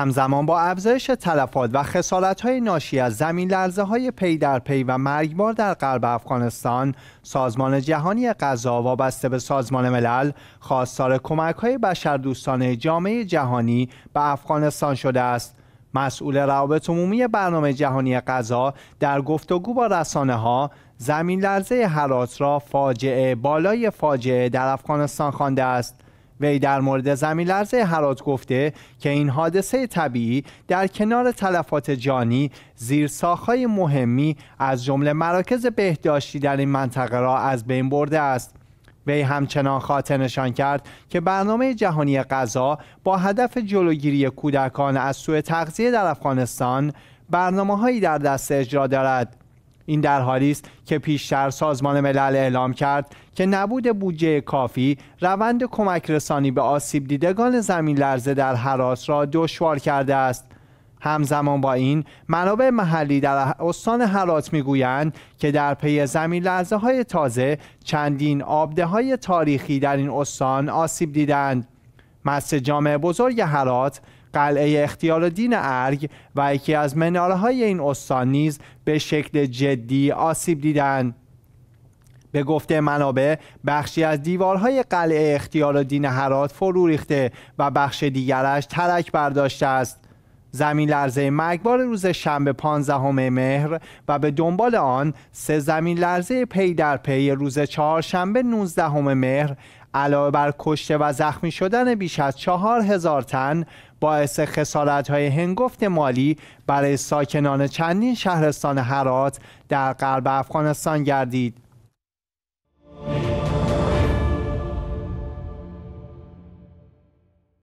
همزمان با افزایش تلفات و های ناشی از زمین لرزه های پی در پی و مرگبار در غرب افغانستان، سازمان جهانی غذا وابسته به سازمان ملل خواستار کمک‌های بشردوستانه جامعه جهانی به افغانستان شده است. مسئول روابط عمومی برنامه جهانی غذا در گفتگو با رسانه ها زمین لرزه هرات را فاجعه بالای فاجعه در افغانستان خوانده است. وی در مورد زمین لرزه هرات گفته که این حادثه طبیعی در کنار تلفات جانی زیر ساخهای مهمی از جمله مراکز بهداشتی در این منطقه را از بین برده است وی همچنان خاطر نشان کرد که برنامه جهانی غذا با هدف جلوگیری کودکان از سوء تغذیه در افغانستان برنامه هایی در دست اجرا دارد این در حالی است که پیشتر سازمان ملل اعلام کرد که نبود بودجه کافی روند کمک رسانی به آسیب دیدگان زمین لرزه در حراس را دشوار کرده است همزمان با این منابع محلی در استان هرات میگویند که در پی زمین های تازه چندین آبده های تاریخی در این استان آسیب دیدند مسجد جامع بزرگ حرات، قلعه اختیار دین ارگ و یکی از مناره های این استان نیز به شکل جدی آسیب دیدن. به گفته منابع بخشی از دیوارهای قلعه اختیار دین هرات فرو ریخته و بخش دیگرش ترک برداشته است زمین لرزه مرگبار روز شنبه 15 مهر و به دنبال آن سه زمین لرزه پی در پی روز چهارشنبه 19 مهر علاوه بر کشته و زخمی شدن بیش از چهار هزار تن باعث خسارت های هنگفت مالی برای ساکنان چندین شهرستان هرات در غرب افغانستان گردید